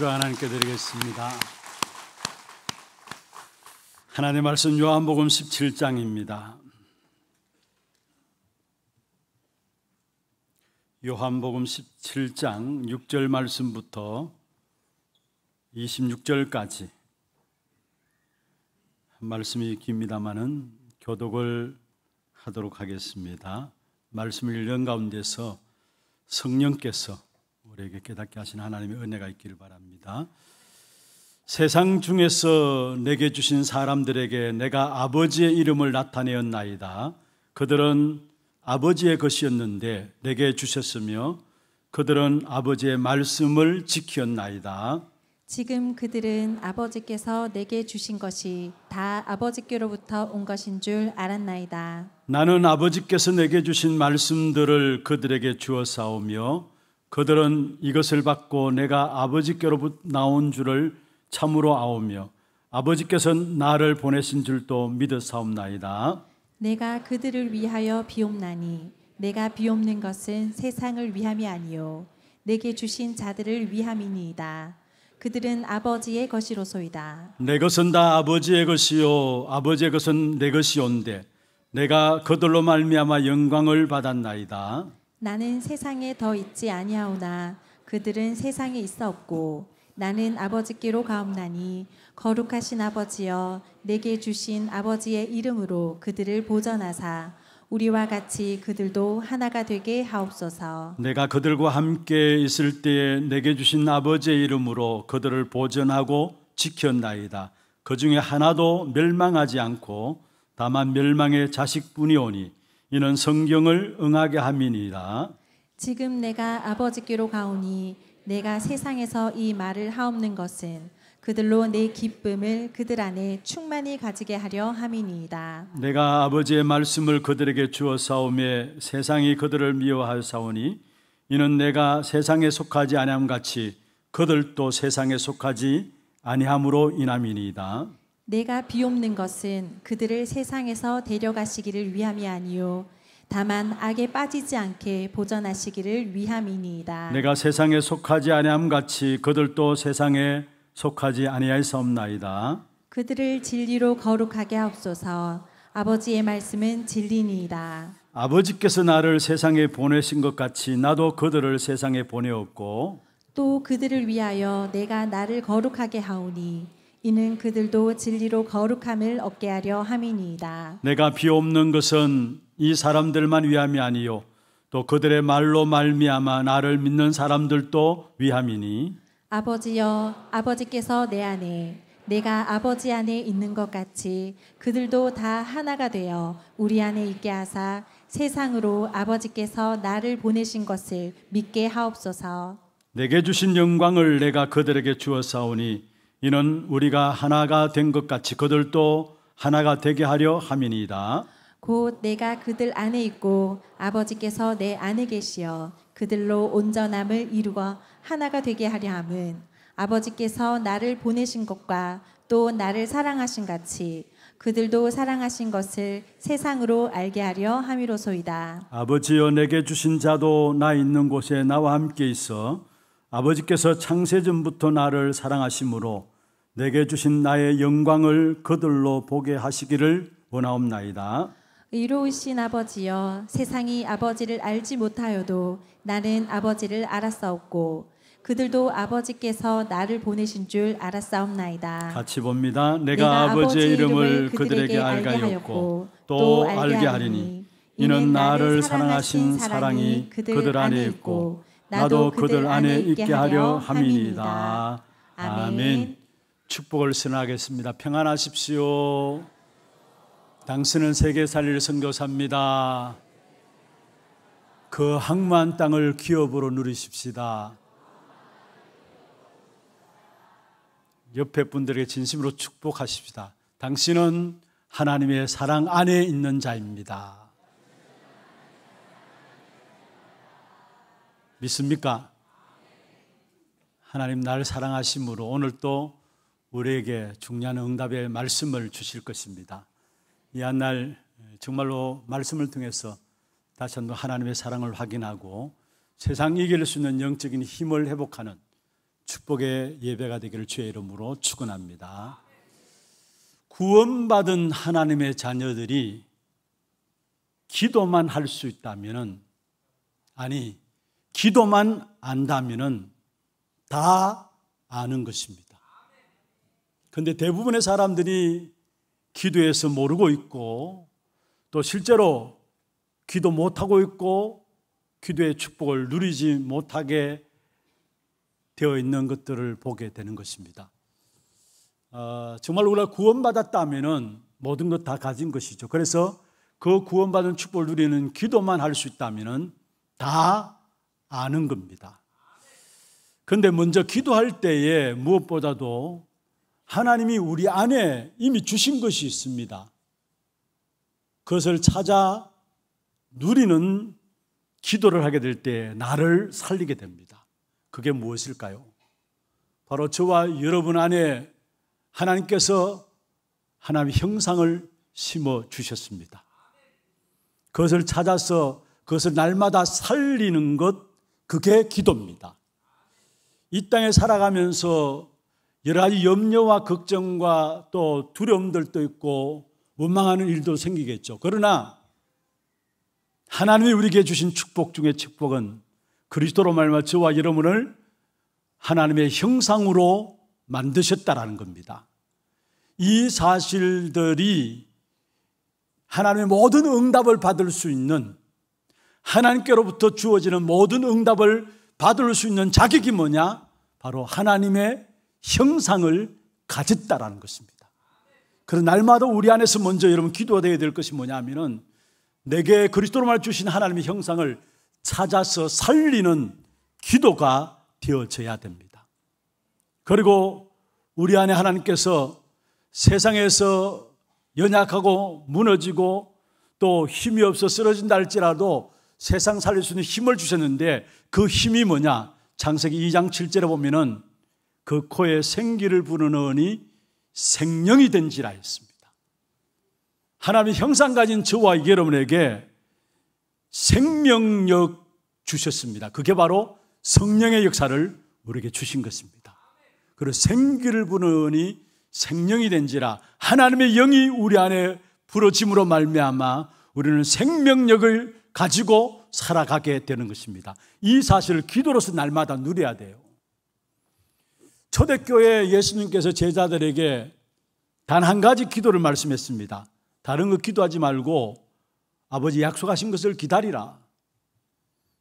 박수로 하나님께 드리겠습니다. 하나님 말씀 요한복음 17장입니다. 요한복음 17장 6절 말씀부터 26절까지 말씀이 깁니다마는 교독을 하도록 하겠습니다. 말씀을 읽는 가운데서 성령께서 우리에게 깨닫게 하신 하나님의 은혜가 있기를 바랍니다. 말씀입니다. 세상 중에서 내게 주신 사람들에게 내가 아버지의 이름을 나타내었나이다. 그들은 아버지의 것이었는데 내게 주셨으며 그들은 아버지의 말씀을 지켰나이다. 지금 그들은 아버지께서 내게 주신 것이 다 아버지께로부터 온 것인 줄 알았나이다. 나는 아버지께서 내게 주신 말씀들을 그들에게 주어 싸우며 그들은 이것을 받고 내가 아버지께로 부터 나온 줄을 참으로 아오며 아버지께서 나를 보내신 줄도 믿으사옵나이다. 내가 그들을 위하여 비옵나니 내가 비옵는 것은 세상을 위함이 아니요 내게 주신 자들을 위함이니이다. 그들은 아버지의 것이로소이다. 내 것은 다 아버지의 것이요 아버지의 것은 내 것이온데 내가 그들로 말미암아 영광을 받았나이다. 나는 세상에 더 있지 아니하오나 그들은 세상에 있어 없고 나는 아버지께로 가옵나니 거룩하신 아버지여 내게 주신 아버지의 이름으로 그들을 보전하사 우리와 같이 그들도 하나가 되게 하옵소서. 내가 그들과 함께 있을 때에 내게 주신 아버지의 이름으로 그들을 보전하고 지켰나이다. 그 중에 하나도 멸망하지 않고 다만 멸망의 자식뿐이오니 이는 성경을 응하게 함이니라. 지금 내가 아버지께로 가오니 내가 세상에서 이 말을 하옵는 것은 그들로 내 기쁨을 그들 안에 충만히 가지게 하려 함이니이다. 내가 아버지의 말씀을 그들에게 주어 싸우매 세상이 그들을 미워하여 싸우니 이는 내가 세상에 속하지 아니함 같이 그들도 세상에 속하지 아니함으로 인함이니이다. 내가 비옵는 것은 그들을 세상에서 데려가시기를 위함이 아니요 다만 악에 빠지지 않게 보전하시기를 위함이니이다. 내가 세상에 속하지 아니함 같이 그들도 세상에 속하지 아니하였옵나이다 그들을 진리로 거룩하게 하옵소서. 아버지의 말씀은 진리니이다. 아버지께서 나를 세상에 보내신 것 같이 나도 그들을 세상에 보내었고 또 그들을 위하여 내가 나를 거룩하게 하오니 이는 그들도 진리로 거룩함을 얻게 하려 함이니이다. 내가 비옵는 것은 이 사람들만 위함이 아니요 또 그들의 말로 말미암아 나를 믿는 사람들도 위함이니 아버지여 아버지께서 내 안에 내가 아버지 안에 있는 것 같이 그들도 다 하나가 되어 우리 안에 있게 하사 세상으로 아버지께서 나를 보내신 것을 믿게 하옵소서 내게 주신 영광을 내가 그들에게 주었사오니 이는 우리가 하나가 된 것 같이 그들도 하나가 되게 하려 함이니이다. 곧 내가 그들 안에 있고 아버지께서 내 안에 계시어 그들로 온전함을 이루어 하나가 되게 하려 함은 아버지께서 나를 보내신 것과 또 나를 사랑하신 같이 그들도 사랑하신 것을 세상으로 알게 하려 함이로소이다. 아버지여 내게 주신 자도 나 있는 곳에 나와 함께 있어 아버지께서 창세전부터 나를 사랑하심으로 내게 주신 나의 영광을 그들로 보게 하시기를 원하옵나이다. 이로우신 아버지여 세상이 아버지를 알지 못하여도 나는 아버지를 알았사옵고 그들도 아버지께서 나를 보내신 줄 알았사옵나이다. 같이 봅니다. 내가, 내가 아버지의 이름을 그들에게 알게 하였고 또 알게 하리니 이는 나를 사랑하신 사랑이 그들 안에 있고 나도 그들 안에 있게 하려 함이니다 아멘. 축복을 선하겠습니다. 평안하십시오. 당신은 세계 살릴 선교사입니다. 그 항만 땅을 기업으로 누리십시다. 옆에 분들에게 진심으로 축복하십시다. 당신은 하나님의 사랑 안에 있는 자입니다. 믿습니까? 하나님 날 사랑하심으로 오늘도 우리에게 중요한 응답의 말씀을 주실 것입니다. 이 한날 정말로 말씀을 통해서 다시 한번 하나님의 사랑을 확인하고 세상 이길 수 있는 영적인 힘을 회복하는 축복의 예배가 되기를 주의 이름으로 축원합니다. 구원받은 하나님의 자녀들이 기도만 할 수 있다면은 아니 기도만 안다면다 아는 것입니다. 그런데 대부분의 사람들이 기도해서 모르고 있고 또 실제로 기도 못하고 있고 기도의 축복을 누리지 못하게 되어 있는 것들을 보게 되는 것입니다. 어, 정말 우리가 구원받았다면 모든 것 다 가진 것이죠. 그래서 그 구원받은 축복을 누리는 기도만 할수있다면다 아는 겁니다. 근데 먼저 기도할 때에 무엇보다도 하나님이 우리 안에 이미 주신 것이 있습니다. 그것을 찾아 누리는 기도를 하게 될 때 나를 살리게 됩니다. 그게 무엇일까요? 바로 저와 여러분 안에 하나님께서 하나님의 형상을 심어 주셨습니다. 그것을 찾아서 그것을 날마다 살리는 것 그게 기도입니다. 이 땅에 살아가면서 여러 가지 염려와 걱정과 또 두려움들도 있고 원망하는 일도 생기겠죠. 그러나 하나님이 우리에게 주신 축복 중의 축복은 그리스도로 말미암아 저와 여러분을 하나님의 형상으로 만드셨다라는 겁니다. 이 사실들이 하나님의 모든 응답을 받을 수 있는 하나님께로부터 주어지는 모든 응답을 받을 수 있는 자격이 뭐냐? 바로 하나님의 형상을 가졌다라는 것입니다. 그런 날마다 우리 안에서 먼저 여러분 기도가 야될 것이 뭐냐면은 내게 그리스도로 말 주신 하나님의 형상을 찾아서 살리는 기도가 되어져야 됩니다. 그리고 우리 안에 하나님께서 세상에서 연약하고 무너지고 또 힘이 없어 쓰러진다 할지라도 세상 살릴 수 있는 힘을 주셨는데 그 힘이 뭐냐? 장세기 2장 7절에 보면은 그 코에 생기를 부르느니 생명이 된지라 했습니다. 하나님 형상 가진 저와 여러분에게 생명력 주셨습니다. 그게 바로 성령의 역사를 우리에게 주신 것입니다. 그리고 생기를 부르니 생명이 된지라 하나님의 영이 우리 안에 부러짐으로 말미암아 우리는 생명력을 가지고 살아가게 되는 것입니다. 이 사실을 기도로서 날마다 누려야 돼요. 초대교회 예수님께서 제자들에게 단 한 가지 기도를 말씀했습니다. 다른 거 기도하지 말고 아버지 약속하신 것을 기다리라.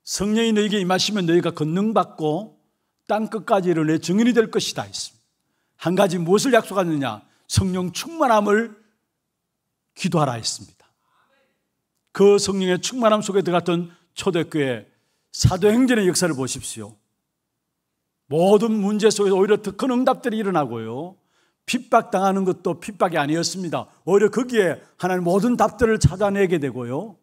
성령이 너에게 임하시면 너희가 권능받고 땅 끝까지를 내 증인이 될것이다한 가지 무엇을 약속하느냐? 성령 충만함을 기도하라 했습니다. 그 성령의 충만함 속에 들어갔던 초대교회 사도행전의 역사를 보십시오. 모든 문제 속에서 오히려 더 큰 응답들이 일어나고요. 핍박당하는 것도 핍박이 아니었습니다. 오히려 거기에 하나님 모든 답들을 찾아내게 되고요.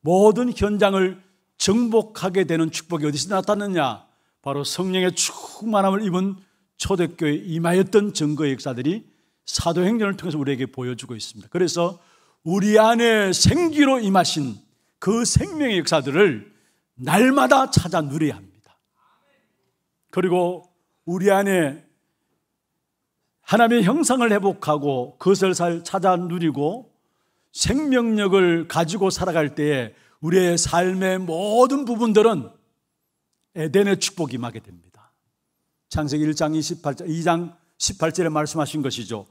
모든 현장을 정복하게 되는 축복이 어디서 나타났느냐? 바로 성령의 충만함을 입은 초대교회 임하였던 증거의 역사들이 사도행전을 통해서 우리에게 보여주고 있습니다. 그래서 우리 안에 생기로 임하신 그 생명의 역사들을 날마다 찾아 누려야 합니다. 그리고 우리 안에 하나님의 형상을 회복하고 그것을 잘 찾아 누리고 생명력을 가지고 살아갈 때에 우리의 삶의 모든 부분들은 에덴의 축복이 임하게 됩니다. 창세기 1장 28절, 2장 18절에 말씀하신 것이죠.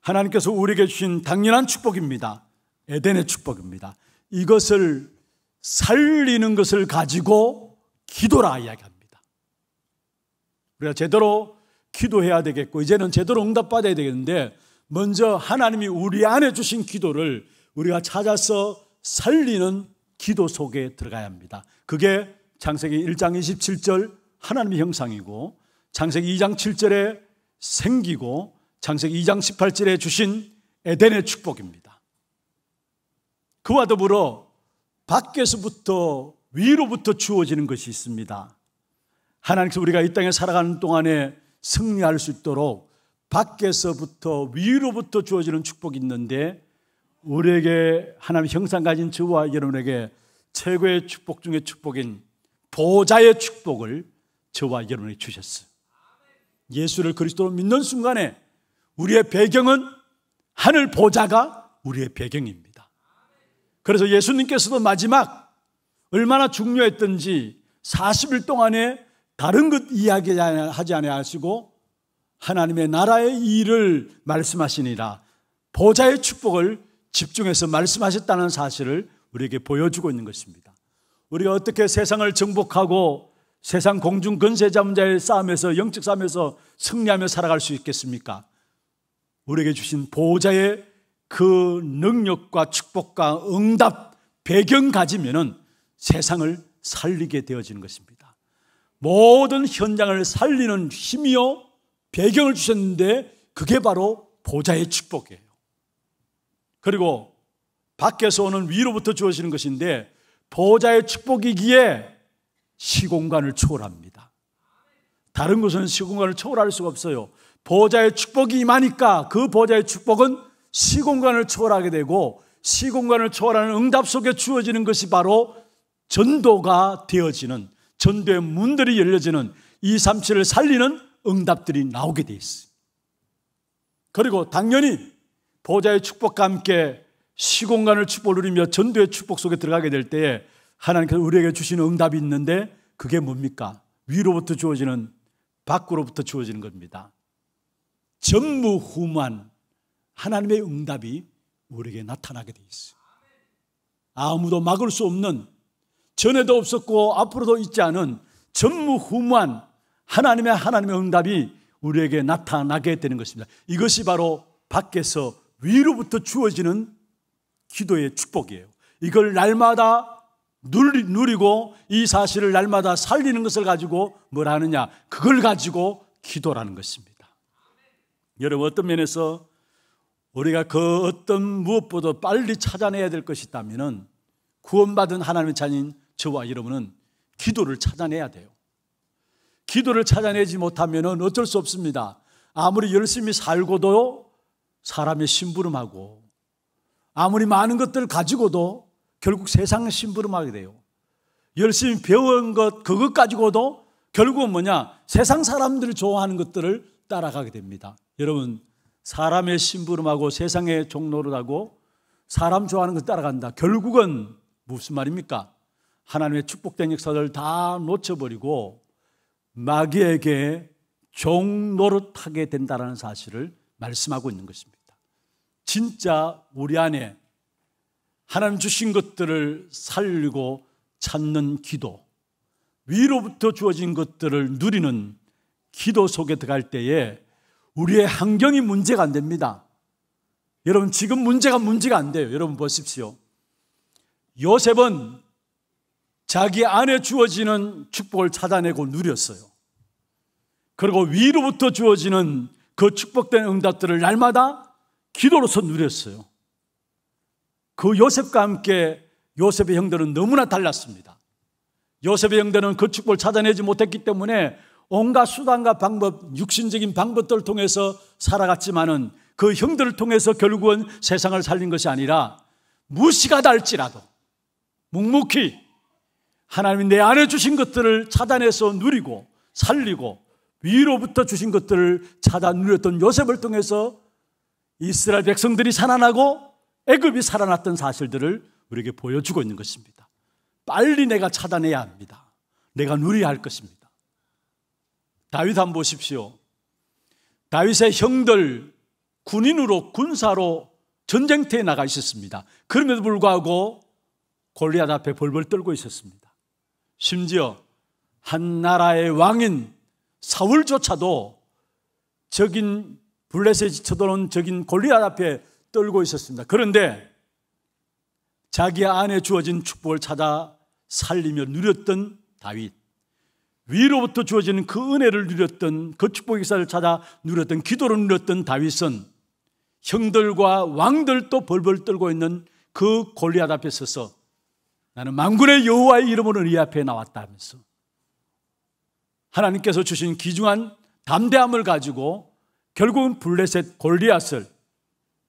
하나님께서 우리에게 주신 당연한 축복입니다. 에덴의 축복입니다. 이것을 살리는 것을 가지고 기도라 이야기합니다. 우리가 제대로 기도해야 되겠고 이제는 제대로 응답받아야 되겠는데 먼저 하나님이 우리 안에 주신 기도를 우리가 찾아서 살리는 기도 속에 들어가야 합니다. 그게 창세기 1장 27절 하나님의 형상이고 창세기 2장 7절에 생기고 창세기 2장 18절에 주신 에덴의 축복입니다. 그와 더불어 밖에서부터 위로부터 주어지는 것이 있습니다. 하나님께서 우리가 이 땅에 살아가는 동안에 승리할 수 있도록 밖에서부터 위로부터 주어지는 축복이 있는데 우리에게 하나님 형상 가진 저와 여러분에게 최고의 축복 중의 축복인 보좌의 축복을 저와 여러분에게 주셨어요. 예수를 그리스도로 믿는 순간에 우리의 배경은 하늘 보좌가 우리의 배경입니다. 그래서 예수님께서도 마지막 얼마나 중요했던지 40일 동안에 다른 것 이야기하지 않으시고 하나님의 나라의 일을 말씀하시니라 보좌의 축복을 집중해서 말씀하셨다는 사실을 우리에게 보여주고 있는 것입니다. 우리가 어떻게 세상을 정복하고 세상 공중 근세잠자의 싸움에서 영적 싸움에서 승리하며 살아갈 수 있겠습니까? 우리에게 주신 보좌의 그 능력과 축복과 응답 배경 가지면은 세상을 살리게 되어지는 것입니다. 모든 현장을 살리는 힘이요 배경을 주셨는데 그게 바로 보좌의 축복이에요. 그리고 밖에서 오는 위로부터 주어지는 것인데 보좌의 축복이기에 시공간을 초월합니다. 다른 곳은 시공간을 초월할 수가 없어요. 보좌의 축복이 임하니까 그 보좌의 축복은 시공간을 초월하게 되고 시공간을 초월하는 응답 속에 주어지는 것이 바로 전도가 되어지는 전도의 문들이 열려지는 이 삼치를 살리는 응답들이 나오게 돼 있어요. 그리고 당연히 보좌의 축복과 함께 시공간을 축복 누리며 전도의 축복 속에 들어가게 될 때에 하나님께서 우리에게 주시는 응답이 있는데 그게 뭡니까? 위로부터 주어지는 밖으로부터 주어지는 겁니다. 전무후무한 하나님의 응답이 우리에게 나타나게 돼 있어요. 아무도 막을 수 없는 전에도 없었고 앞으로도 있지 않은 전무후무한 하나님의 하나님의 응답이 우리에게 나타나게 되는 것입니다. 이것이 바로 밖에서 위로부터 주어지는 기도의 축복이에요. 이걸 날마다 누리고 이 사실을 날마다 살리는 것을 가지고 뭘 하느냐? 그걸 가지고 기도라는 것입니다. 여러분 어떤 면에서 우리가 그 어떤 무엇보다 빨리 찾아내야 될 것이 있다면 구원받은 하나님의 자녀인 저와 여러분은 기도를 찾아내야 돼요. 기도를 찾아내지 못하면 어쩔 수 없습니다. 아무리 열심히 살고도 사람의 심부름하고 아무리 많은 것들을 가지고도 결국 세상에 심부름하게 돼요. 열심히 배운 것, 그것 가지고도 결국은 뭐냐? 세상 사람들이 좋아하는 것들을 따라가게 됩니다. 여러분, 사람의 심부름하고 세상의 종로를하고 사람 좋아하는 거 따라간다. 결국은 무슨 말입니까? 하나님의 축복된 역사를 다 놓쳐버리고 마귀에게 종노릇하게 된다라는 사실을 말씀하고 있는 것입니다. 진짜 우리 안에 하나님 주신 것들을 살리고 찾는 기도, 위로부터 주어진 것들을 누리는 기도 속에 들어갈 때에 우리의 환경이 문제가 안 됩니다. 여러분, 지금 문제가 문제가 안 돼요. 여러분 보십시오. 요셉은 자기 안에 주어지는 축복을 찾아내고 누렸어요. 그리고 위로부터 주어지는 그 축복된 응답들을 날마다 기도로서 누렸어요. 그 요셉과 함께 요셉의 형들은 너무나 달랐습니다. 요셉의 형들은 그 축복을 찾아내지 못했기 때문에 온갖 수단과 방법, 육신적인 방법들을 통해서 살아갔지만은 그 형들을 통해서 결국은 세상을 살린 것이 아니라 무시가다 할지라도 묵묵히 하나님이 내 안에 주신 것들을 차단해서 누리고 살리고 위로부터 주신 것들을 차단 누렸던 요셉을 통해서 이스라엘 백성들이 살아나고 애굽이 살아났던 사실들을 우리에게 보여주고 있는 것입니다. 빨리 내가 차단해야 합니다. 내가 누려야 할 것입니다. 다윗 한번 보십시오. 다윗의 형들 군인으로 군사로 전쟁터에 나가 있었습니다. 그럼에도 불구하고 골리앗 앞에 벌벌 떨고 있었습니다. 심지어 한 나라의 왕인 사울조차도 적인 블레셋이 쳐들어온 적인 골리앗 앞에 떨고 있었습니다. 그런데 자기 안에 주어진 축복을 찾아 살리며 누렸던 다윗. 위로부터 주어지는 그 은혜를 누렸던 그 축복의 역사를 찾아 누렸던 기도를 누렸던 다윗은 형들과 왕들도 벌벌 떨고 있는 그 골리앗 앞에 서서 나는 만군의 여호와의 이름으로 이 네 앞에 나왔다 하면서 하나님께서 주신 귀중한 담대함을 가지고 결국은 블레셋 골리앗을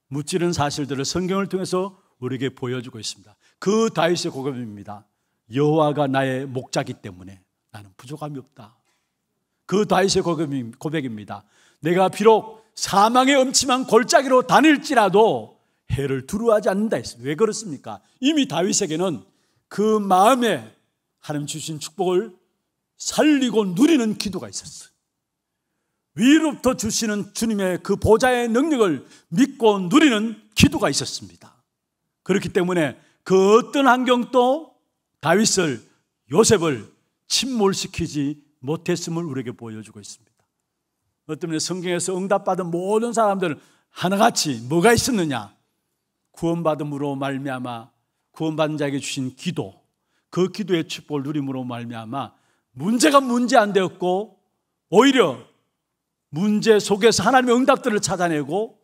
무찌른 사실들을 성경을 통해서 우리에게 보여주고 있습니다. 그 다윗의 고백입니다. 여호와가 나의 목자기 때문에 나는 부족함이 없다. 그 다윗의 고백입니다. 내가 비록 사망의 음침한 골짜기로 다닐지라도 해를 두루하지 않는다 했습니다. 왜 그렇습니까? 이미 다윗에게는 그 마음에 하나님 주신 축복을 살리고 누리는 기도가 있었어요. 위로부터 주시는 주님의 그 보좌의 능력을 믿고 누리는 기도가 있었습니다. 그렇기 때문에 그 어떤 환경도 다윗을 요셉을 침몰시키지 못했음을 우리에게 보여주고 있습니다. 그것 때문에 성경에서 응답받은 모든 사람들은 하나같이 뭐가 있었느냐? 구원받음으로 말미암아 구원받은 자에게 주신 기도, 그 기도의 축복을 누림으로 말미암아 문제가 문제 안 되었고 오히려 문제 속에서 하나님의 응답들을 찾아내고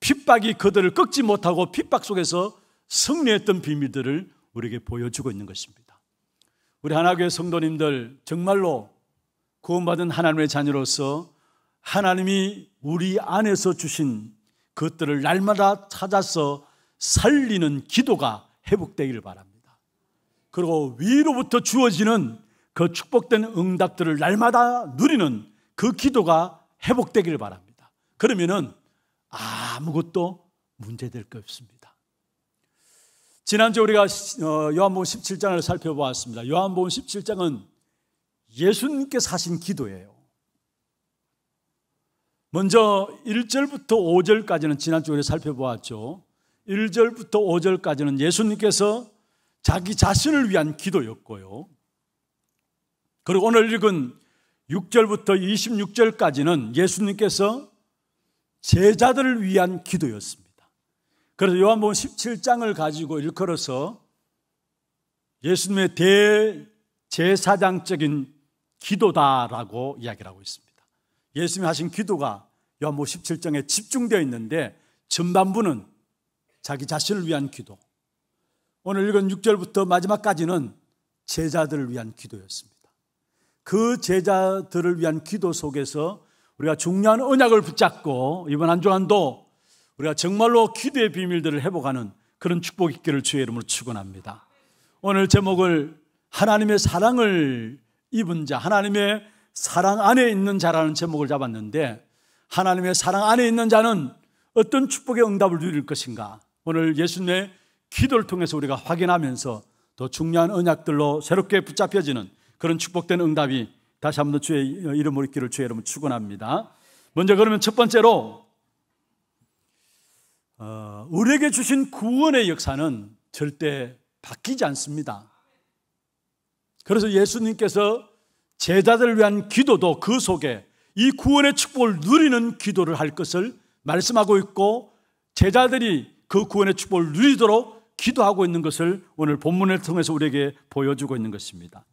핍박이 그들을 꺾지 못하고 핍박 속에서 승리했던 비밀들을 우리에게 보여주고 있는 것입니다. 우리 하나교회 성도님들 정말로 구원받은 하나님의 자녀로서 하나님이 우리 안에서 주신 것들을 날마다 찾아서 살리는 기도가 회복되기를 바랍니다. 그리고 위로부터 주어지는 그 축복된 응답들을 날마다 누리는 그 기도가 회복되기를 바랍니다. 그러면은 아무것도 문제될 게 없습니다. 지난주 우리가 어, 요한복음 17장을 살펴보았습니다. 요한복음 17장은 예수님께서 하신 기도예요. 먼저 1절부터 5절까지는 지난주 우리 살펴보았죠. 1절부터 5절까지는 예수님께서 자기 자신을 위한 기도였고요. 그리고 오늘 읽은 6절부터 26절까지는 예수님께서 제자들을 위한 기도였습니다. 그래서 요한복음 17장을 가지고 일컬어서 예수님의 대제사장적인 기도다라고 이야기를 하고 있습니다. 예수님이 하신 기도가 요한복음 17장에 집중되어 있는데 전반부는 자기 자신을 위한 기도. 오늘 읽은 6절부터 마지막까지는 제자들을 위한 기도였습니다. 그 제자들을 위한 기도 속에서 우리가 중요한 언약을 붙잡고 이번 한 주간도 우리가 정말로 기도의 비밀들을 회복하는 그런 축복이 있기를 주의 이름으로 축원합니다. 오늘 제목을 하나님의 사랑을 입은 자, 하나님의 사랑 안에 있는 자라는 제목을 잡았는데 하나님의 사랑 안에 있는 자는 어떤 축복의 응답을 누릴 것인가? 오늘 예수님의 기도를 통해서 우리가 확인하면서 더 중요한 언약들로 새롭게 붙잡혀지는 그런 축복된 응답이 다시 한번 주의 이름으로 있기를 주의 이름으로 축원합니다. 먼저 그러면 첫 번째로 어, 우리에게 주신 구원의 역사는 절대 바뀌지 않습니다. 그래서 예수님께서 제자들을 위한 기도도 그 속에 이 구원의 축복을 누리는 기도를 할 것을 말씀하고 있고 제자들이 그 구원의 축복을 누리도록 기도하고 있는 것을 오늘 본문을 통해서 우리에게 보여주고 있는 것입니다.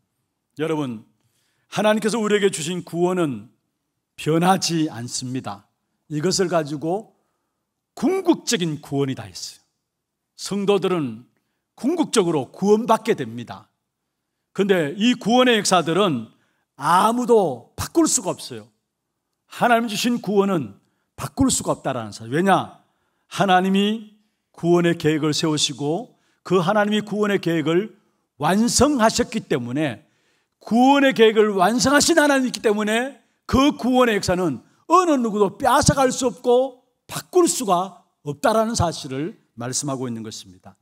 여러분, 하나님께서 우리에게 주신 구원은 변하지 않습니다. 이것을 가지고 궁극적인 구원이 다 있어요. 성도들은 궁극적으로 구원받게 됩니다. 근데 이 구원의 역사들은 아무도 바꿀 수가 없어요. 하나님 주신 구원은 바꿀 수가 없다라는 사실. 왜냐? 하나님이 구원의 계획을 세우시고 그 하나님이 구원의 계획을 완성하셨기 때문에 구원의 계획을 완성하신 하나님이기 때문에 그 구원의 역사는 어느 누구도 뺏어갈수 없고 바꿀 수가 없다라는 사실을 말씀하고 있는 것입니다.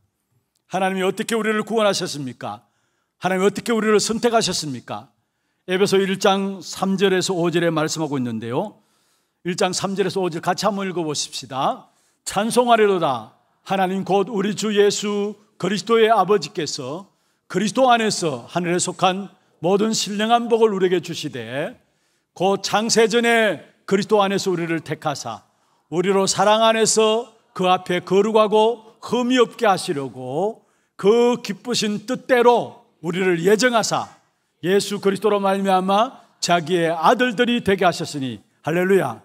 하나님이 어떻게 우리를 구원하셨습니까? 하나님이 어떻게 우리를 선택하셨습니까? 에베소 1장 3절에서 5절에 말씀하고 있는데요. 1장 3절에서 5절 같이 한번 읽어 보십시다. 찬송하리로다 하나님 곧 우리 주 예수 그리스도의 아버지께서 그리스도 안에서 하늘에 속한 모든 신령한 복을 우리에게 주시되 곧 장세전에 그리스도 안에서 우리를 택하사 우리로 사랑 안에서 그 앞에 거룩하고 흠이 없게 하시려고 그 기쁘신 뜻대로 우리를 예정하사 예수 그리스도로 말미암아 자기의 아들들이 되게 하셨으니 할렐루야.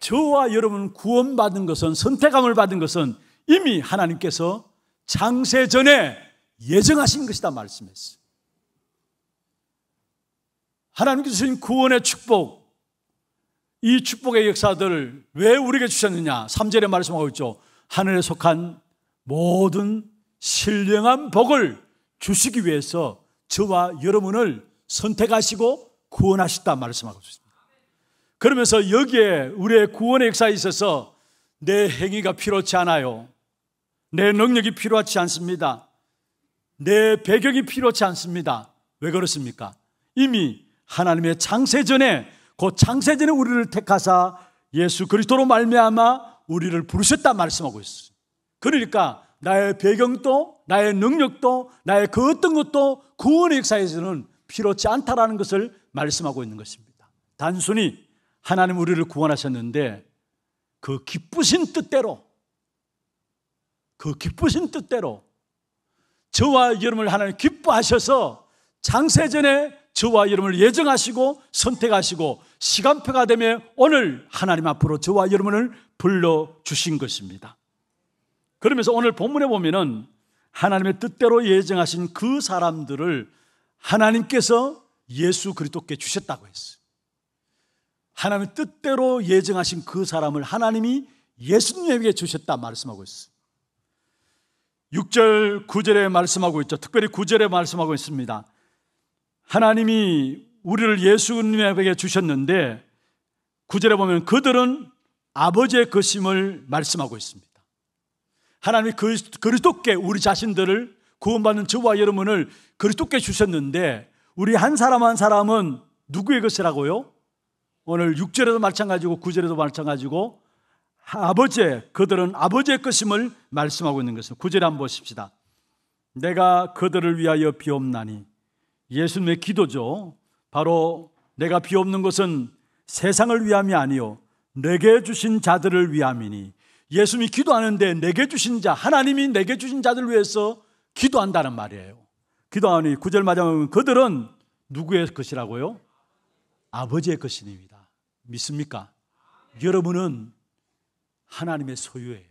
저와 여러분 구원받은 것은 선택함을 받은 것은 이미 하나님께서 장세 전에 예정하신 것이다 말씀했어요. 하나님께서 주신 구원의 축복, 이 축복의 역사들을 왜 우리에게 주셨느냐? 3절에 말씀하고 있죠. 하늘에 속한 모든 신령한 복을 주시기 위해서 저와 여러분을 선택하시고 구원하셨다 말씀하고 있습니다. 그러면서 여기에 우리의 구원의 역사에 있어서 내 행위가 필요치 않아요. 내 능력이 필요하지 않습니다. 내 배경이 필요치 않습니다. 왜 그렇습니까? 이미 하나님의 창세 전에 곧 창세전에 우리를 택하사 예수 그리스도로 말미암아 우리를 부르셨다 말씀하고 있어요. 그러니까 나의 배경도 나의 능력도 나의 그 어떤 것도 구원의 역사에서는 필요치 않다라는 것을 말씀하고 있는 것입니다. 단순히 하나님 우리를 구원하셨는데 그 기쁘신 뜻대로 그 기쁘신 뜻대로 저와 여러분을 하나님 기뻐하셔서 장세전에 저와 여러분을 예정하시고 선택하시고 시간표가 되며 오늘 하나님 앞으로 저와 여러분을 불러주신 것입니다. 그러면서 오늘 본문에 보면은 하나님의 뜻대로 예정하신 그 사람들을 하나님께서 예수 그리스도께 주셨다고 했어요. 하나님의 뜻대로 예정하신 그 사람을 하나님이 예수님에게 주셨다 말씀하고 있어요. 6절, 9절에 말씀하고 있죠. 특별히 9절에 말씀하고 있습니다. 하나님이 우리를 예수님에게 주셨는데 구절에 보면 그들은 아버지의 것임을 말씀하고 있습니다. 하나님이 그 그리스도께 우리 자신들을 구원받는 저와 여러분을 그리스도께 주셨는데 우리 한 사람 한 사람은 누구의 것이라고요? 오늘 6절에도 마찬가지고 9절에도 마찬가지고 아버지의 그들은 아버지의 것임을 말씀하고 있는 것입니다. 9절에 한번 보십시다. 내가 그들을 위하여 비옵나니 예수님의 기도죠. 바로 내가 비없는 것은 세상을 위함이 아니요 내게 주신 자들을 위함이니 예수님이 기도하는데 내게 주신 자 하나님이 내게 주신 자들 위해서 기도한다는 말이에요. 기도하니 구절 마지막에 그들은 누구의 것이라고요? 아버지의 것입니다. 믿습니까? 여러분은 하나님의 소유예요.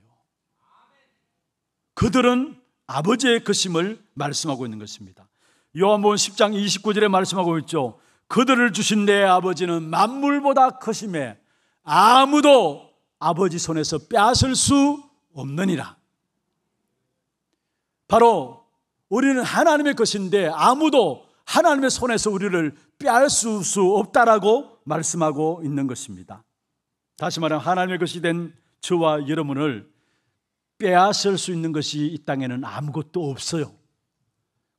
그들은 아버지의 것임을 말씀하고 있는 것입니다. 요한복음 10장 29절에 말씀하고 있죠. 그들을 주신 내 아버지는 만물보다 크심에 아무도 아버지 손에서 빼앗을 수 없느니라. 바로 우리는 하나님의 것인데 아무도 하나님의 손에서 우리를 빼앗을 수 없다라고 말씀하고 있는 것입니다. 다시 말하면 하나님의 것이 된 저와 여러분을 빼앗을 수 있는 것이 이 땅에는 아무것도 없어요.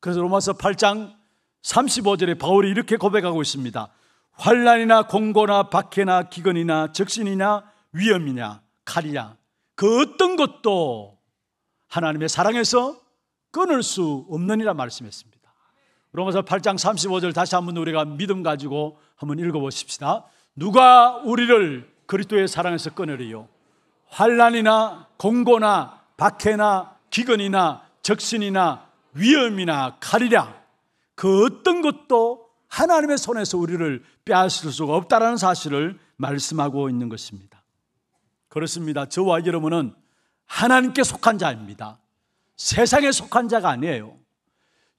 그래서 로마서 8장 35절에 바울이 이렇게 고백하고 있습니다. 환란이나 공고나 박해나 기근이나 적신이나 위험이냐 칼이냐 그 어떤 것도 하나님의 사랑에서 끊을 수 없느니라 말씀했습니다. 로마서 8장 35절 다시 한번 우리가 믿음 가지고 한번 읽어보십시다. 누가 우리를 그리스도의 사랑에서 끊으리요? 환란이나 공고나 박해나 기근이나 적신이나 위험이나 가리라 그 어떤 것도 하나님의 손에서 우리를 빼앗을 수가 없다라는 사실을 말씀하고 있는 것입니다. 그렇습니다. 저와 여러분은 하나님께 속한 자입니다. 세상에 속한 자가 아니에요.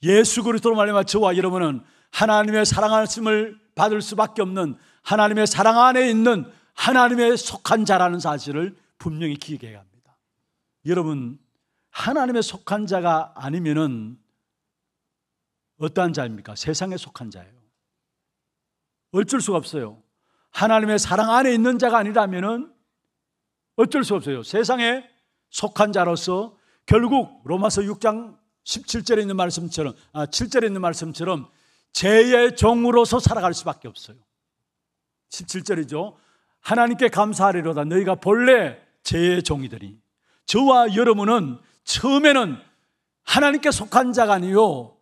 예수 그리스도로 말미암아 저와 여러분은 하나님의 사랑하심을 받을 수밖에 없는 하나님의 사랑 안에 있는 하나님의 속한 자라는 사실을 분명히 기억해야 합니다. 여러분 하나님의 속한 자가 아니면은 어떠한 자입니까? 세상에 속한 자예요. 어쩔 수가 없어요. 하나님의 사랑 안에 있는 자가 아니라면은 어쩔 수 없어요. 세상에 속한 자로서 결국 로마서 6장 17절에 있는 말씀처럼 아, 7절에 있는 말씀처럼 죄의 종으로서 살아갈 수밖에 없어요. 17절이죠. 하나님께 감사하리로다 너희가 본래 죄의 종이더니 저와 여러분은 처음에는 하나님께 속한 자가 아니요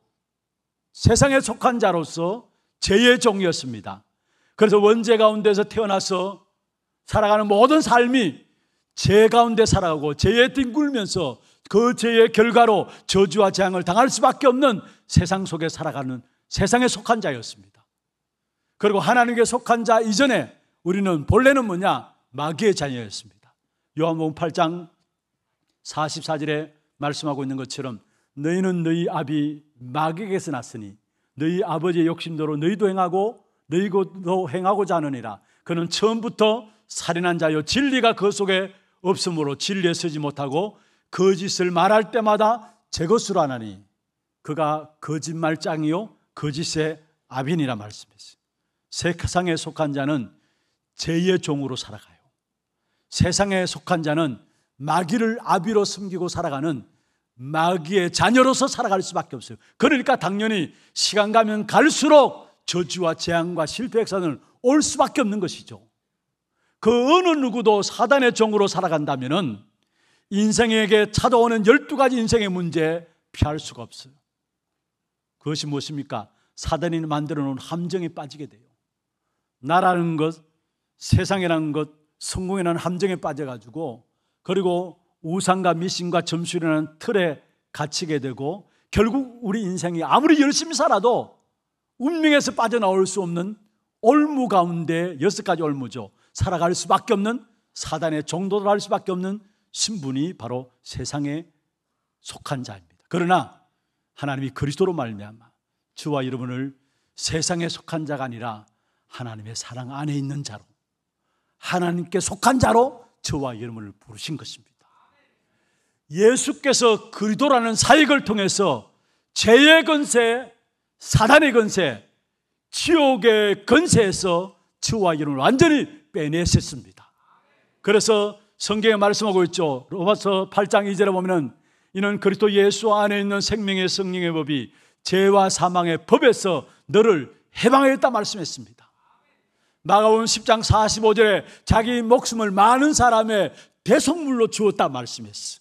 세상에 속한 자로서 죄의 종이었습니다. 그래서 원죄 가운데서 태어나서 살아가는 모든 삶이 죄 가운데 살아가고 죄에 뒹굴면서 그 죄의 결과로 저주와 재앙을 당할 수밖에 없는 세상 속에 살아가는 세상에 속한 자였습니다. 그리고 하나님께 속한 자 이전에 우리는 본래는 뭐냐? 마귀의 자녀였습니다. 요한복음 8장 44절에 말씀하고 있는 것처럼 너희는 너희 아비 마귀에게서 났으니 너희 아버지의 욕심대로 너희도 행하고 너희도 행하고자 하느니라 그는 처음부터 살인한 자요 진리가 그 속에 없으므로 진리에 서지 못하고 거짓을 그 말할 때마다 제 것으로 하나니 그가 거짓말장이요 거짓의 아빈이라 말씀했어요 세상에 속한 자는 죄의 종으로 살아가요 세상에 속한 자는 마귀를 아비로 섬기고 살아가는 마귀의 자녀로서 살아갈 수밖에 없어요. 그러니까 당연히 시간 가면 갈수록 저주와 재앙과 실패 액산을 올 수밖에 없는 것이죠. 그 어느 누구도 사단의 종으로 살아간다면 인생에게 찾아오는 12가지 인생의 문제 피할 수가 없어요. 그것이 무엇입니까? 사단이 만들어 놓은 함정에 빠지게 돼요. 나라는 것, 세상이라는 것, 성공이라는 함정에 빠져가지고 그리고 우상과 미신과 점수라는 틀에 갇히게 되고 결국 우리 인생이 아무리 열심히 살아도 운명에서 빠져나올 수 없는 올무 가운데 여섯 가지 올무죠. 살아갈 수밖에 없는 사단의 정도를 할 수밖에 없는 신분이 바로 세상에 속한 자입니다. 그러나 하나님이 그리스도로 말미암아 주와 여러분을 세상에 속한 자가 아니라 하나님의 사랑 안에 있는 자로 하나님께 속한 자로 저와 여러분을 부르신 것입니다. 예수께서 그리도라는 사역을 통해서 죄의 근세, 사단의 근세, 지옥의 근세에서 저와 여러분을 완전히 빼내셨습니다. 그래서 성경에 말씀하고 있죠. 로마서 8장 2절에 보면은 이는 그리스도 예수 안에 있는 생명의 성령의 법이 죄와 사망의 법에서 너를 해방하다 말씀했습니다. 마가온 10장 45절에 자기 목숨을 많은 사람의 대속물로 주었다 말씀했어.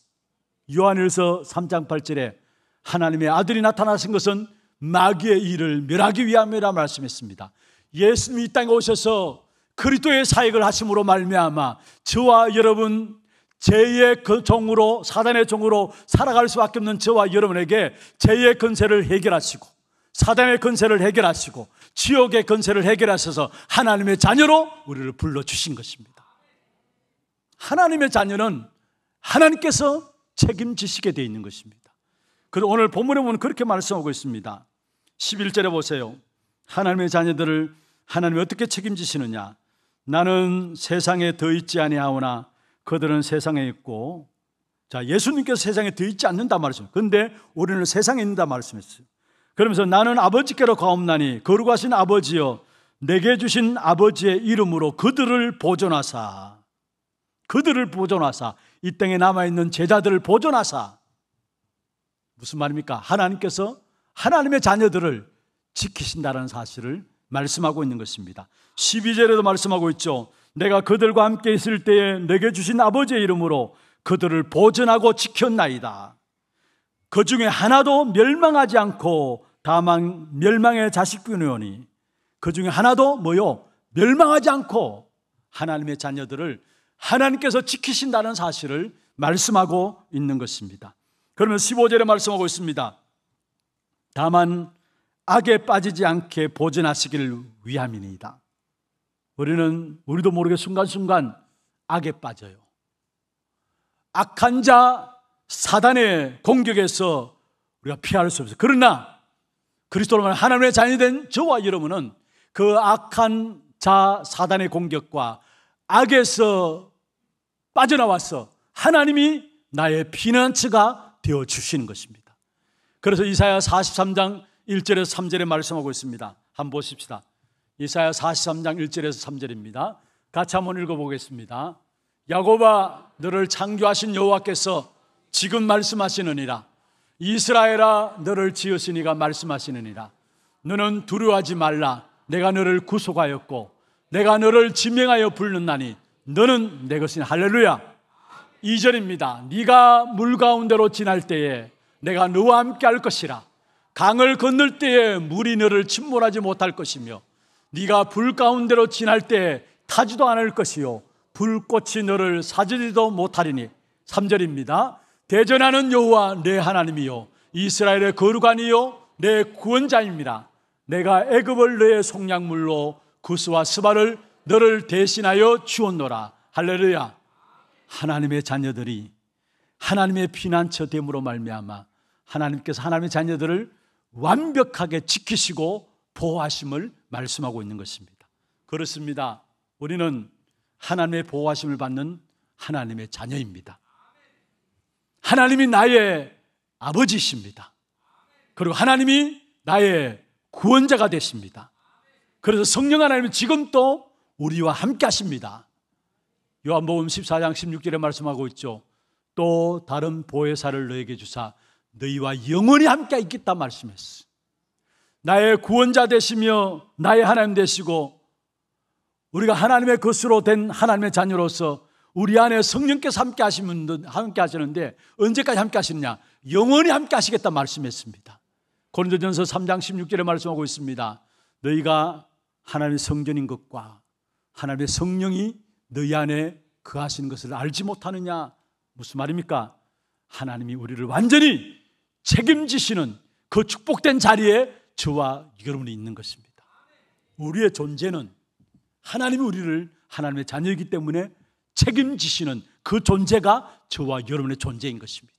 요한일서 3장 8절에 하나님의 아들이 나타나신 것은 마귀의 일을 멸하기 위함이라 말씀했습니다. 예수님이 이 땅에 오셔서 그리스도의 사역을 하심으로 말미암아 저와 여러분 죄의 그 종으로 사단의 종으로 살아갈 수밖에 없는 저와 여러분에게 죄의 근세를 해결하시고 사단의 근세를 해결하시고 지옥의 근세를 해결하셔서 하나님의 자녀로 우리를 불러주신 것입니다. 하나님의 자녀는 하나님께서 책임지시게 되어 있는 것입니다. 그래서 오늘 본문에 보면 그렇게 말씀하고 있습니다. 11절에 보세요. 하나님의 자녀들을 하나님이 어떻게 책임지시느냐? 나는 세상에 더 있지 아니하오나 그들은 세상에 있고 자, 예수님께서 세상에 더 있지 않는다 말씀했어데 우리는 세상에 있는다 말씀했어요. 그러면서 나는 아버지께로 가옵나니 거룩하신 아버지여 내게 주신 아버지의 이름으로 그들을 보존하사 그들을 보존하사 이 땅에 남아 있는 제자들을 보존하사 무슨 말입니까? 하나님께서 하나님의 자녀들을 지키신다는 사실을 말씀하고 있는 것입니다. 12절에도 말씀하고 있죠. 내가 그들과 함께 있을 때에 내게 주신 아버지의 이름으로 그들을 보존하고 지켰나이다. 그 중에 하나도 멸망하지 않고 다만 멸망의 자식군이오니 그 중에 하나도 뭐요? 멸망하지 않고 하나님의 자녀들을 하나님께서 지키신다는 사실을 말씀하고 있는 것입니다. 그러면 15절에 말씀하고 있습니다. 다만 악에 빠지지 않게 보존하시기를 위함이니이다. 우리는 우리도 모르게 순간순간 악에 빠져요. 악한 자 사단의 공격에서 우리가 피할 수 없어요. 그러나 그리스도로만 하나님의 자녀된 저와 여러분은 그 악한 자 사단의 공격과 악에서 빠져나와서 하나님이 나의 피난처가 되어 주시는 것입니다. 그래서 이사야 43장 1절에서 3절에 말씀하고 있습니다. 한번 보십시다. 이사야 43장 1절에서 3절입니다. 같이 한번 읽어보겠습니다. 야곱아 너를 창조하신 여호와께서 지금 말씀하시느니라 이스라엘아 너를 지으시니가 말씀하시느니라 너는 두려워하지 말라 내가 너를 구속하였고 내가 너를 지명하여 불렀나니 너는 내 것이니 할렐루야 2절입니다 네가 물 가운데로 지날 때에 내가 너와 함께 할 것이라 강을 건널 때에 물이 너를 침몰하지 못할 것이며 네가 불 가운데로 지날 때에 타지도 않을 것이요 불꽃이 너를 사지도 못하리니 3절입니다 대전하는 여호와 내 하나님이요 이스라엘의 거룩한이요 내 구원자입니다. 내가 애굽을 너의 속량물로 구스와 스바를 너를 대신하여 주었노라. 할렐루야. 하나님의 자녀들이 하나님의 피난처 됨으로 말미암아 하나님께서 하나님의 자녀들을 완벽하게 지키시고 보호하심을 말씀하고 있는 것입니다. 그렇습니다. 우리는 하나님의 보호하심을 받는 하나님의 자녀입니다. 하나님이 나의 아버지십니다. 그리고 하나님이 나의 구원자가 되십니다. 그래서 성령 하나님은 지금 도 우리와 함께 하십니다. 요한복음 14장 16절에 말씀하고 있죠. 또 다른 보혜사를 너에게 주사 너희와 영원히 함께 있겠다 말씀했어. 나의 구원자 되시며 나의 하나님 되시고 우리가 하나님의 것으로 된 하나님의 자녀로서 우리 안에 성령께서 함께 하시면 함께 하시는데 언제까지 함께 하시느냐? 영원히 함께 하시겠다 말씀했습니다. 고린도전서 3장 16절에 말씀하고 있습니다. 너희가 하나님의 성전인 것과 하나님의 성령이 너희 안에 그하시는 것을 알지 못하느냐? 무슨 말입니까? 하나님이 우리를 완전히 책임지시는 그 축복된 자리에 저와 여러분이 있는 것입니다. 우리의 존재는 하나님이 우리를 하나님의 자녀이기 때문에 책임지시는 그 존재가 저와 여러분의 존재인 것입니다.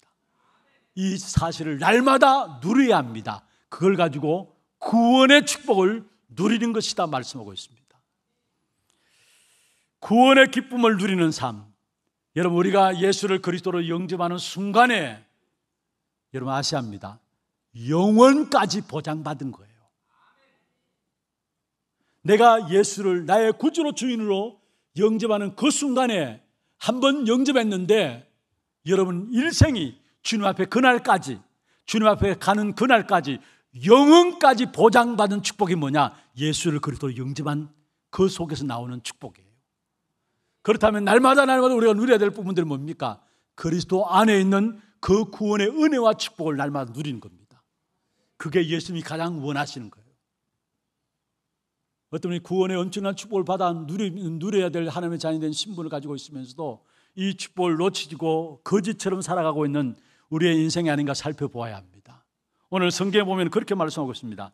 이 사실을 날마다 누려야 합니다. 그걸 가지고 구원의 축복을 누리는 것이다 말씀하고 있습니다. 구원의 기쁨을 누리는 삶. 여러분 우리가 예수를 그리스도로 영접하는 순간에 여러분 아셔야 합니다. 영원까지 보장받은 거예요. 내가 예수를 나의 구주로 주인으로 영접하는 그 순간에 한 번 영접했는데 여러분 일생이 주님 앞에 그날까지 주님 앞에 가는 그날까지 영혼까지 보장받은 축복이 뭐냐? 예수를 그리스도로 영접한 그 속에서 나오는 축복이에요. 그렇다면 날마다 날마다 우리가 누려야 될부분들은 뭡니까? 그리스도 안에 있는 그 구원의 은혜와 축복을 날마다 누리는 겁니다. 그게 예수님이 가장 원하시는 거예요. 어떤 분이 구원의 엄청난 축복을 받아 누려야 될 하나님의 자녀 된 신분을 가지고 있으면서도 이 축복을 놓치고 거짓처럼 살아가고 있는 우리의 인생이 아닌가 살펴보아야 합니다. 오늘 성경에 보면 그렇게 말씀하고 있습니다.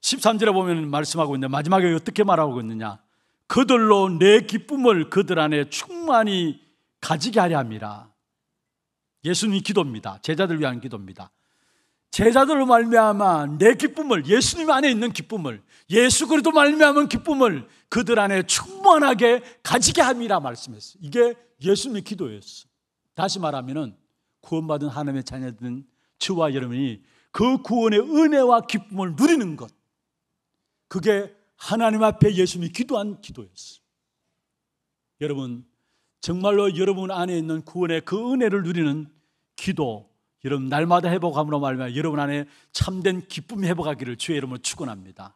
13절에 보면 말씀하고 있는데 마지막에 어떻게 말하고 있느냐? 그들로 내 기쁨을 그들 안에 충만히 가지게 하려 합니다. 예수님 기도입니다. 제자들 위한 기도입니다. 제자들로 말미암아 내 기쁨을 예수님 안에 있는 기쁨을 예수 그리스도 말미암은 기쁨을 그들 안에 충만하게 가지게 함이라 말씀했어요. 이게 예수님의 기도였어. 다시 말하면은 구원받은 하나님의 자녀된 저와 여러분이 그 구원의 은혜와 기쁨을 누리는 것. 그게 하나님 앞에 예수님이 기도한 기도였어 여러분, 정말로 여러분 안에 있는 구원의 그 은혜를 누리는 기도, 여러분 날마다 회복함으로 말미암아 여러분 안에 참된 기쁨 이 회복하기를 주의 이름으로 축원합니다.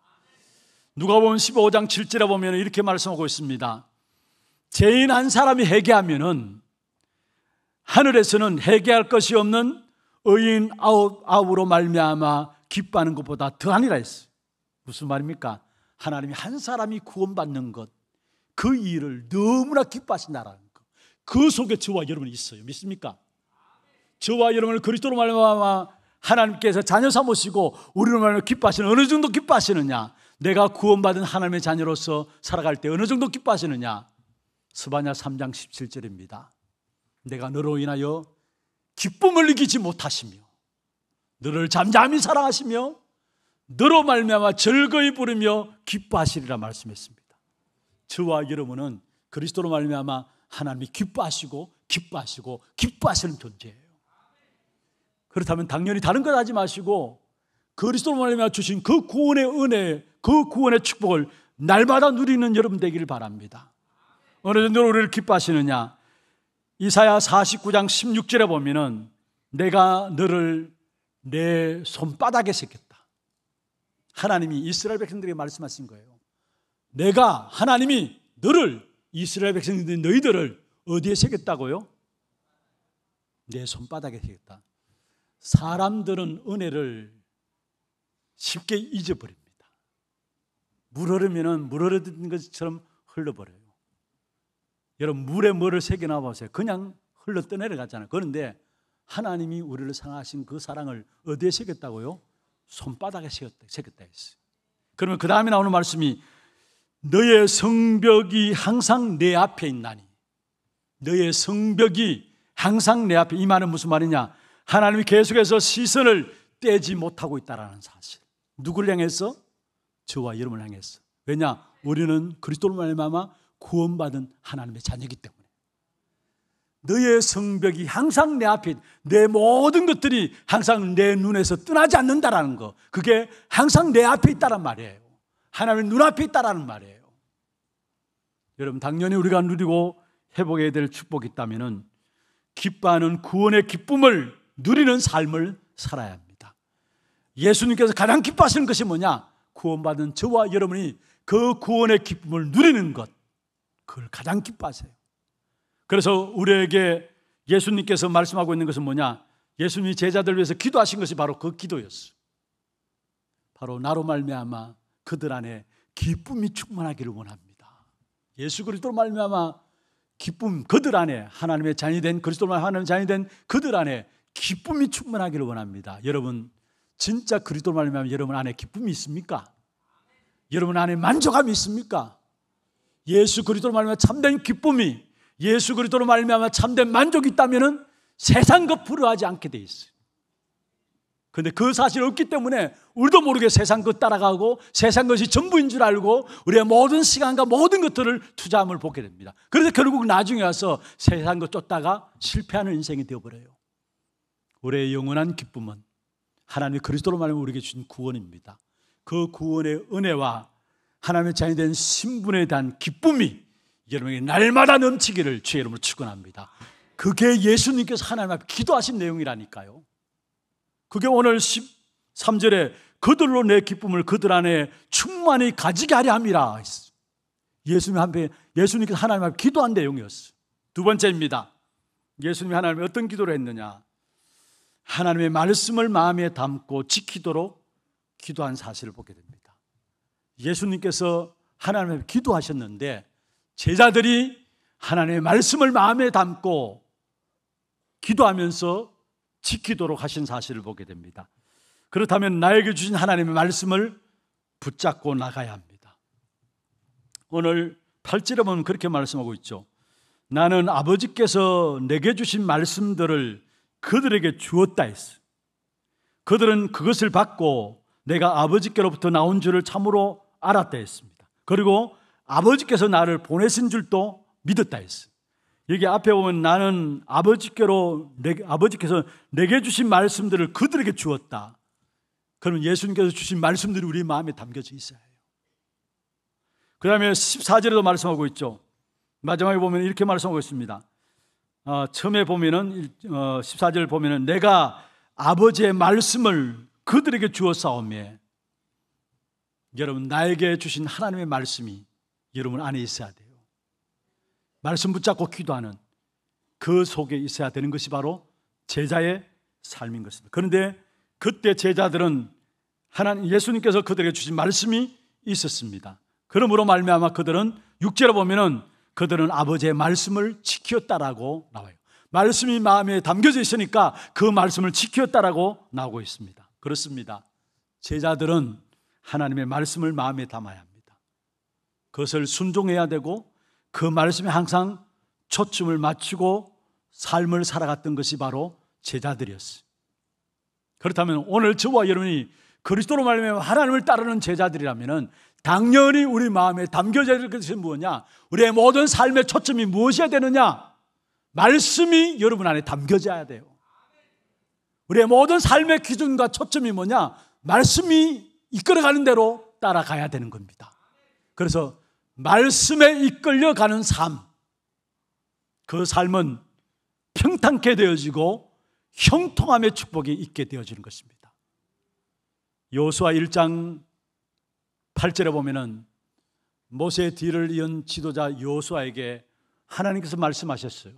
누가 보면 15장 7절에 보면 이렇게 말씀하고 있습니다. 죄인 한 사람이 회개하면은 하늘에서는 회개할 것이 없는 의인 아홉 아우로 말미암아 기뻐하는 것보다 더하니라 했어 무슨 말입니까? 하나님이 한 사람이 구원받는 것, 그 일을 너무나 기뻐하신다라는 것. 그 속에 저와 여러분이 있어요. 믿습니까? 저와 여러분을 그리스도로 말미암아 하나님께서 자녀 삼으시고 우리로 말미암아 기뻐하시는 어느 정도 기뻐하시느냐? 내가 구원받은 하나님의 자녀로서 살아갈 때 어느 정도 기뻐하시느냐? 스바냐 3장 17절입니다. 내가 너로 인하여 기쁨을 이기지 못하시며 너를 잠잠히 사랑하시며 너로 말미암아 즐거이 부르며 기뻐하시리라 말씀했습니다. 저와 여러분은 그리스도로 말미암아 하나님이 기뻐하시고 기뻐하시고 기뻐하시는 존재예요. 그렇다면 당연히 다른 것 하지 마시고 그리스도로 말미암아 주신 그 구원의 은혜, 그 구원의 축복을 날마다 누리는 여러분 되기를 바랍니다. 어느 정도 우리를 기뻐하시느냐? 이사야 49장 16절에 보면은 내가 너를 내 손바닥에 새겼다. 하나님이 이스라엘 백성들에게 말씀하신 거예요. 내가 하나님이 너를 이스라엘 백성들 너희들을 어디에 새겼다고요? 내 손바닥에 새겼다. 사람들은 은혜를 쉽게 잊어버립니다. 물 흐르면 물 흐르던 것처럼 흘러버려요. 여러분 물에 뭐를 새겨 나보세요 그냥 흘러 떠내려갔잖아요. 그런데 하나님이 우리를 상하신 그 사랑을 어디에 새겼다고요? 손바닥에 새겼다, 새겼다 했어요. 그러면 그 다음에 나오는 말씀이 너의 성벽이 항상 내 앞에 있나니 너의 성벽이 항상 내 앞에 이 말은 무슨 말이냐? 하나님이 계속해서 시선을 떼지 못하고 있다라는 사실. 누구를 향해서? 저와 여러분을 향해서. 왜냐? 우리는 그리스도로 말미암아 구원받은 하나님의 자녀이기 때문에. 너의 성벽이 항상 내 앞에 내 모든 것들이 항상 내 눈에서 떠나지 않는다라는 거. 그게 항상 내 앞에 있다란 말이에요. 하나님의 눈앞에 있다라는 말이에요. 여러분 당연히 우리가 누리고 회복해야 될 축복이 있다면은 기뻐하는 구원의 기쁨을 누리는 삶을 살아야 합니다. 예수님께서 가장 기뻐하시는 것이 뭐냐? 구원받은 저와 여러분이 그 구원의 기쁨을 누리는 것. 그걸 가장 기뻐하세요. 그래서 우리에게 예수님께서 말씀하고 있는 것은 뭐냐? 예수님이 제자들 위해서 기도하신 것이 바로 그기도였어 바로 나로 말미암아 그들 안에 기쁨이 충만하기를 원합니다. 예수 그리스도로 말미암아 기쁨 그들 안에 하나님의 자녀 된 그리스도만 하나님의 자녀 된 그들 안에 기쁨이 충만하기를 원합니다. 여러분 진짜 그리스도로 말미암아 여러분 안에 기쁨이 있습니까? 여러분 안에 만족함이 있습니까? 예수 그리스도로 말미암아 참된 기쁨이 예수 그리스도로 말미암아 참된 만족이 있다면은 세상 것 부러워하지 않게 돼 있어요. 그런데그 사실 없기 때문에 우리도 모르게 세상 것 따라가고 세상 것이 전부인 줄 알고 우리의 모든 시간과 모든 것들을 투자함을 보게 됩니다. 그래서 결국 나중에 와서 세상 것 쫓다가 실패하는 인생이 되어버려요. 우리의 영원한 기쁨은 하나님 그리스도로 말하면 우리에게 주신 구원입니다. 그 구원의 은혜와 하나님의 자녀 된 신분에 대한 기쁨이 여러분에게 날마다 넘치기를 주의 이름으로 축원합니다. 그게 예수님께서 하나님 앞에 기도하신 내용이라니까요. 그게 오늘 13절에 그들로 내 기쁨을 그들 안에 충만히 가지게 하려 함이라 예수님께서 하나님 앞에 기도한 내용이었어요. 두 번째입니다. 예수님이 하나님 어떤 기도를 했느냐? 하나님의 말씀을 마음에 담고 지키도록 기도한 사실을 보게 됩니다. 예수님께서 하나님께 기도하셨는데 제자들이 하나님의 말씀을 마음에 담고 기도하면서 지키도록 하신 사실을 보게 됩니다. 그렇다면 나에게 주신 하나님의 말씀을 붙잡고 나가야 합니다. 오늘 8절에 보면 그렇게 말씀하고 있죠. 나는 아버지께서 내게 주신 말씀들을 그들에게 주었다 했어. 그들은 그것을 받고 내가 아버지께로부터 나온 줄을 참으로 알았다 했습니다. 그리고 아버지께서 나를 보내신 줄도 믿었다 했어. 여기 앞에 보면 나는 아버지께로 내, 아버지께서 내게 주신 말씀들을 그들에게 주었다. 그러면 예수님께서 주신 말씀들이 우리 마음에 담겨져 있어야 해요. 그 다음에 14절에도 말씀하고 있죠. 마지막에 보면 이렇게 말씀하고 있습니다. 어, 처음에 보면은 어, 14절 보면은 내가 아버지의 말씀을 그들에게 주었사움에 여러분 나에게 주신 하나님의 말씀이 여러분 안에 있어야 돼요. 말씀 붙잡고 기도하는 그 속에 있어야 되는 것이 바로 제자의 삶인 것입니다. 그런데 그때 제자들은 하나님 예수님께서 그들에게 주신 말씀이 있었습니다. 그러므로 말미암아 그들은 육제로 보면은 그들은 아버지의 말씀을 지켰다라고 나와요. 말씀이 마음에 담겨져 있으니까 그 말씀을 지켰다라고 나오고 있습니다. 그렇습니다. 제자들은 하나님의 말씀을 마음에 담아야 합니다. 그것을 순종해야 되고 그 말씀에 항상 초점을 맞추고 삶을 살아갔던 것이 바로 제자들이었어요. 그렇다면 오늘 저와 여러분이 그리스도로 말미암아 하나님을 따르는 제자들이라면은 당연히 우리 마음에 담겨져야 될 것이 뭐냐 우리의 모든 삶의 초점이 무엇이어야 되느냐? 말씀이 여러분 안에 담겨져야 돼요. 우리의 모든 삶의 기준과 초점이 뭐냐? 말씀이 이끌어가는 대로 따라가야 되는 겁니다. 그래서 말씀에 이끌려가는 삶, 그 삶은 평탄케 되어지고 형통함의 축복이 있게 되어지는 것입니다. 요수와 1장 8절에 보면은 모세의 뒤를 이은 지도자 여호수아에게 하나님께서 말씀하셨어요.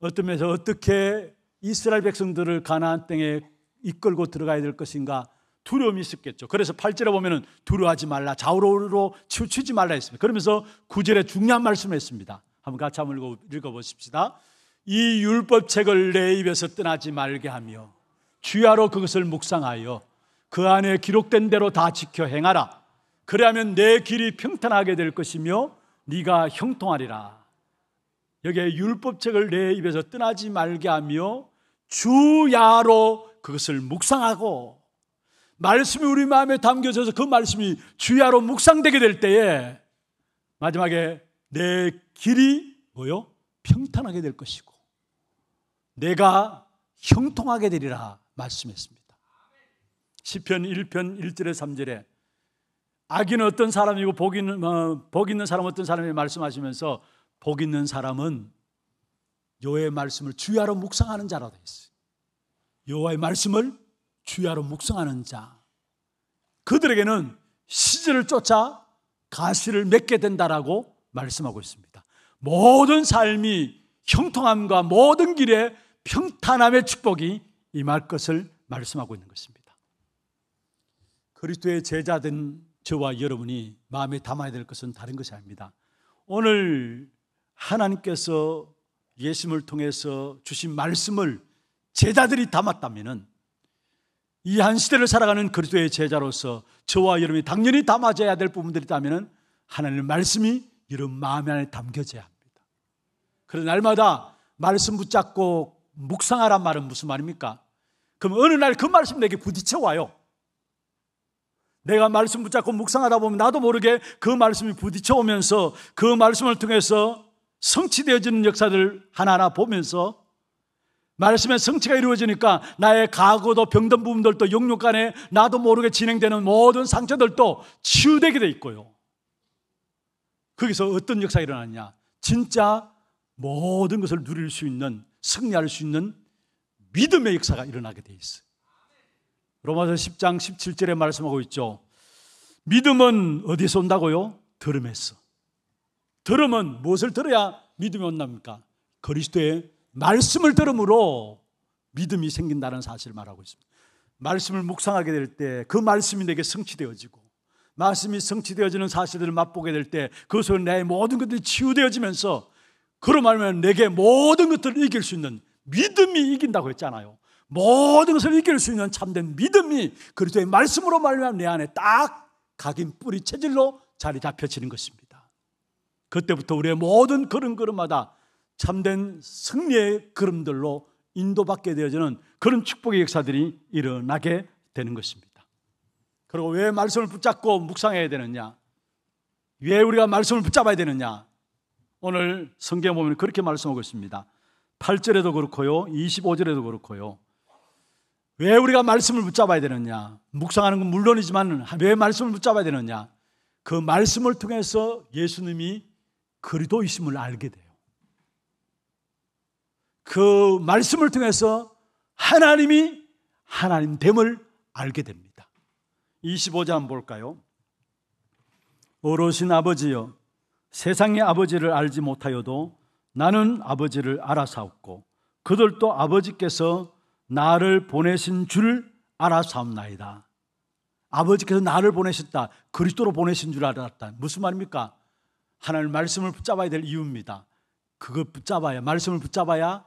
어떤 면에서 어떻게 이스라엘 백성들을 가나안 땅에 이끌고 들어가야 될 것인가 두려움이 있었겠죠. 그래서 8절에 보면은 두려워하지 말라. 좌우로 치우치지 말라 했습니다. 그러면서 9절에 중요한 말씀을 했습니다. 한번 같이 한번 읽어, 읽어보십시다. 이 율법책을 내 입에서 떠나지 말게 하며 주야로 그것을 묵상하여 그 안에 기록된 대로 다 지켜 행하라. 그래하면 내 길이 평탄하게 될 것이며 네가 형통하리라. 여기에 율법책을 내 입에서 떠나지 말게 하며 주야로 그것을 묵상하고 말씀이 우리 마음에 담겨져서 그 말씀이 주야로 묵상되게 될 때에 마지막에 내 길이 뭐요? 평탄하게 될 것이고 내가 형통하게 되리라 말씀했습니다. 시편 1편 1절에 3절에 악인은 어떤 사람이고 복 있는, 어, 복 있는 사람 어떤 사람이 말씀하시면서 복 있는 사람은 여호와의 말씀을 주야로 묵상하는 자라 되어 있어요. 여호와의 말씀을 주야로 묵상하는 자. 그들에게는 시절을 쫓아 가시를 맺게 된다라고 말씀하고 있습니다. 모든 삶이 형통함과 모든 길에 평탄함의 축복이 임할 것을 말씀하고 있는 것입니다. 그리스도의 제자된 저와 여러분이 마음에 담아야 될 것은 다른 것이 아닙니다. 오늘 하나님께서 예수님을 통해서 주신 말씀을 제자들이 담았다면이 한 시대를 살아가는 그리스도의 제자로서 저와 여러분이 당연히 담아져야 될 부분들이 있다면 하나님의 말씀이 여러분 마음 안에 담겨져야 합니다. 그런 날마다 말씀 붙잡고 묵상하란 말은 무슨 말입니까? 그럼 어느 날 그 말씀 내게 부딪혀 와요. 내가 말씀 붙잡고 묵상하다 보면 나도 모르게 그 말씀이 부딪혀 오면서 그 말씀을 통해서 성취되어지는 역사들 하나하나 보면서 말씀의 성취가 이루어지니까 나의 과거도 병든 부분들도 영육 간에 나도 모르게 진행되는 모든 상처들도 치유되게 돼 있고요. 거기서 어떤 역사가 일어났냐? 진짜 모든 것을 누릴 수 있는 승리할 수 있는 믿음의 역사가 일어나게 돼 있어요. 로마서 10장 17절에 말씀하고 있죠. 믿음은 어디서 온다고요? 들음에서. 들음은 무엇을 들어야 믿음이 온답니까? 그리스도의 말씀을 들음으로 믿음이 생긴다는 사실을 말하고 있습니다. 말씀을 묵상하게 될 때 그 말씀이 내게 성취되어지고 말씀이 성취되어지는 사실들을 맛보게 될 때그것으내 모든 것들이 치유되어지면서 그로 말하면 내게 모든 것들을 이길 수 있는 믿음이 이긴다고 했잖아요. 모든 것을 이길 수 있는 참된 믿음이 그리스도의 말씀으로 말미암아 내 안에 딱 각인 뿌리 체질로 자리 잡혀지는 것입니다. 그때부터 우리의 모든 걸음걸음마다 참된 승리의 걸음들로 인도받게 되어지는 그런 축복의 역사들이 일어나게 되는 것입니다. 그리고 왜 말씀을 붙잡고 묵상해야 되느냐? 왜 우리가 말씀을 붙잡아야 되느냐? 오늘 성경 보면 그렇게 말씀하고 있습니다. 8절에도 그렇고요. 25절에도 그렇고요. 왜 우리가 말씀을 붙잡아야 되느냐? 묵상하는 건 물론이지만 왜 말씀을 붙잡아야 되느냐? 그 말씀을 통해서 예수님이 그리도이심을 알게 돼요. 그 말씀을 통해서 하나님이 하나님 됨을 알게 됩니다. 25절 한번 볼까요? 오로신 아버지여 세상의 아버지를 알지 못하여도 나는 아버지를 알아사옵고 그들도 아버지께서 나를 보내신 줄 알아사옵나이다. 아버지께서 나를 보내셨다. 그리스도로 보내신 줄 알았다. 무슨 말입니까? 하나님 말씀을 붙잡아야 될 이유입니다. 그걸 붙잡아야 말씀을 붙잡아야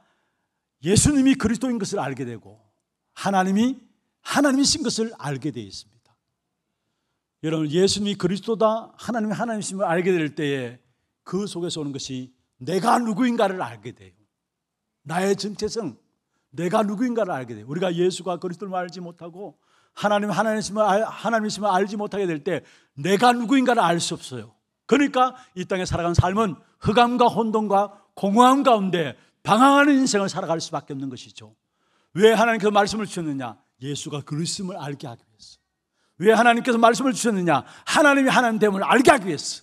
예수님이 그리스도인 것을 알게 되고 하나님이 하나님이신 것을 알게 되어 있습니다. 여러분 예수님이 그리스도다 하나님이 하나님이심을 알게 될 때에 그 속에서 오는 것이 내가 누구인가를 알게 돼요. 나의 정체성, 내가 누구인가를 알게 돼. 우리가 예수가 그리스도를 알지 못하고 하나님 하나님이심을 하나님이심을 알지 못하게 될 때 내가 누구인가를 알 수 없어요. 그러니까 이 땅에 살아가는 삶은 흑암과 혼돈과 공허함 가운데 방황하는 인생을 살아갈 수밖에 없는 것이죠. 왜 하나님께서 말씀을 주셨느냐? 예수가 그리스도를 알게 하기 위해서. 왜 하나님께서 말씀을 주셨느냐? 하나님이 하나님 됨을 알게 하기 위해서.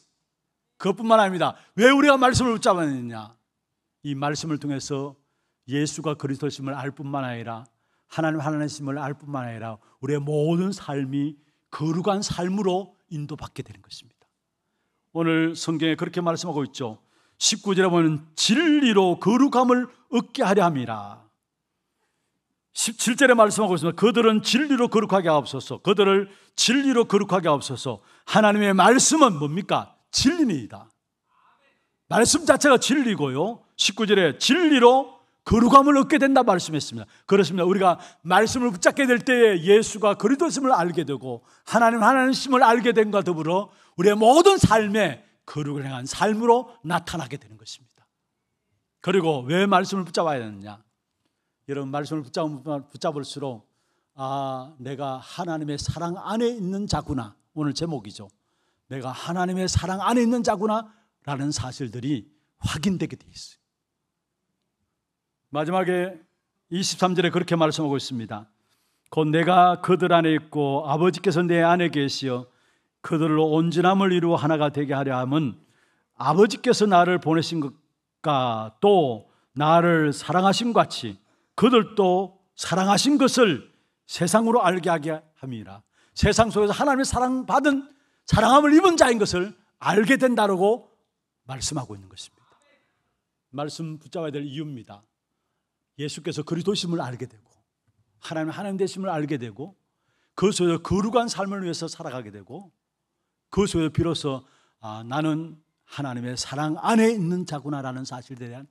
그것뿐만 아닙니다. 왜 우리가 말씀을 붙잡았느냐? 이 말씀을 통해서 예수가 그리스도심을 알 뿐만 아니라 하나님 하나님심을 알 뿐만 아니라 우리의 모든 삶이 거룩한 삶으로 인도받게 되는 것입니다. 오늘 성경에 그렇게 말씀하고 있죠. 19절에 보면 진리로 거룩함을 얻게 하려 함이라. 17절에 말씀하고 있습니다. 그들은 진리로 거룩하게 하옵소서. 그들을 진리로 거룩하게 하옵소서. 하나님의 말씀은 뭡니까? 진리니다 말씀 자체가 진리고요. 19절에 진리로 거룩함을 얻게 된다 말씀했습니다. 그렇습니다. 우리가 말씀을 붙잡게 될 때에 예수가 그리스도심을 알게 되고 하나님 하나님심을 알게 된과 더불어 우리의 모든 삶에 거룩을 행한 삶으로 나타나게 되는 것입니다. 그리고 왜 말씀을 붙잡아야 되느냐? 여러분 말씀을 붙잡을수록아 내가 하나님의 사랑 안에 있는 자구나 오늘 제목이죠. 내가 하나님의 사랑 안에 있는 자구나라는 사실들이 확인되게 돼 있어요. 마지막에 23절에 그렇게 말씀하고 있습니다. 곧 내가 그들 안에 있고 아버지께서 내 안에 계시어 그들로 온전함을 이루어 하나가 되게 하려 함은 아버지께서 나를 보내신 것과 또 나를 사랑하심 같이 그들도 사랑하신 것을 세상으로 알게 하게 함이라. 세상 속에서 하나님의 사랑받은 사랑함을 입은 자인 것을 알게 된다라고 말씀하고 있는 것입니다. 말씀 붙잡아야 될 이유입니다. 예수께서 그리스도심을 알게 되고 하나님 하나님 되심을 알게 되고 그 속에서 거룩한 삶을 위해서 살아가게 되고 그 속에서 비로소 아, 나는 하나님의 사랑 안에 있는 자구나라는 사실에 대한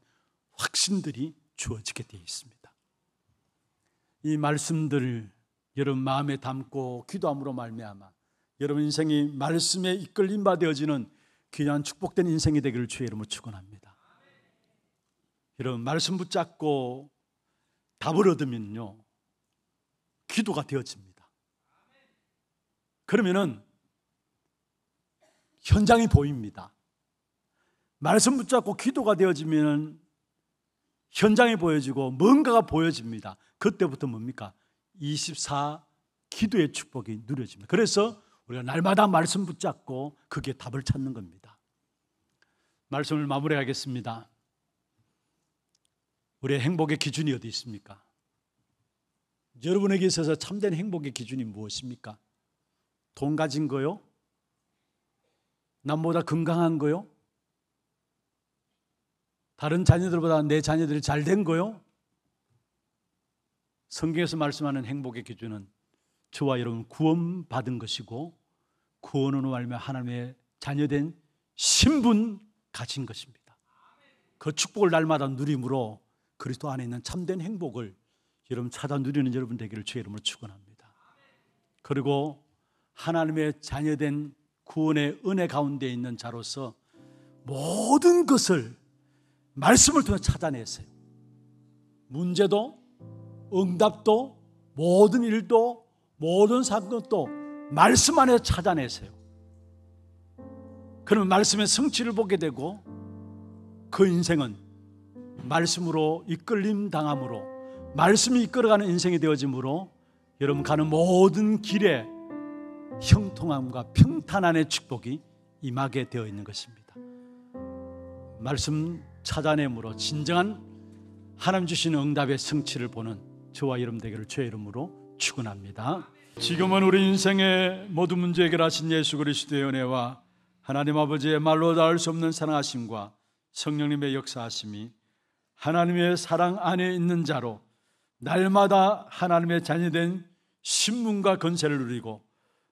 확신들이 주어지게 되어 있습니다. 이 말씀들을 여러분 마음에 담고 기도함으로 말미암아 여러분 인생이 말씀에 이끌림 받 되어지는 귀한 축복된 인생이 되기를 주의 이름으로 축원합니다. 여러분 말씀 붙잡고 답을 얻으면요. 기도가 되어집니다. 그러면은 현장이 보입니다. 말씀 붙잡고 기도가 되어지면 현장이 보여지고 뭔가가 보여집니다. 그때부터 뭡니까? 24 기도의 축복이 누려집니다. 그래서 우리가 날마다 말씀 붙잡고 그게 답을 찾는 겁니다. 말씀을 마무리하겠습니다. 우리의 행복의 기준이 어디 있습니까? 여러분에게 있어서 참된 행복의 기준이 무엇입니까? 돈 가진 거요? 남보다 건강한 거요? 다른 자녀들보다 내 자녀들이 잘 된 거요? 성경에서 말씀하는 행복의 기준은 저와 여러분 구원받은 것이고 구원으로 말미 하나님의 자녀된 신분 가진 것입니다. 그 축복을 날마다 누림으로 그리스도 안에 있는 참된 행복을 여러분 찾아 누리는 여러분 되기를 주의 이름으로 축원합니다. 그리고 하나님의 자녀된 구원의 은혜 가운데 있는 자로서 모든 것을 말씀을 통해 찾아내세요. 문제도 응답도 모든 일도 모든 사건도 말씀 안에 찾아내세요. 그러면 말씀의 성취를 보게 되고 그 인생은 말씀으로 이끌림 당함으로 말씀이 이끌어가는 인생이 되어짐으로 여러분 가는 모든 길에 형통함과 평탄한의 축복이 임하게 되어 있는 것입니다. 말씀 찾아내므로 진정한 하나님 주신 응답의 성취를 보는 저와 여러분 되기를 주의 이름으로 축원합니다. 지금은 우리 인생의 모든 문제 해결하신 예수 그리스도의 은혜와 하나님 아버지의 말로 닿을 수 없는 사랑하심과 성령님의 역사하심이 하나님의 사랑 안에 있는 자로 날마다 하나님의 자녀된 신문과 건세를 누리고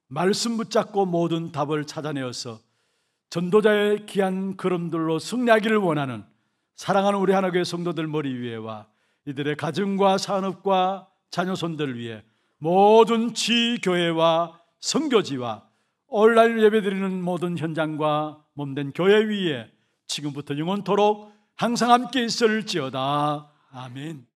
말씀 붙잡고 모든 답을 찾아내어서 전도자의 귀한 걸음들로 승리하기를 원하는 사랑하는 우리 하나교회 성도들 머리 위에와 이들의 가정과 산업과 자녀손들 위해 모든 지교회와 성교지와 온라인 예배드리는 모든 현장과 몸된 교회 위에 지금부터 영원토록 항상 함께 있을지어다. 아멘.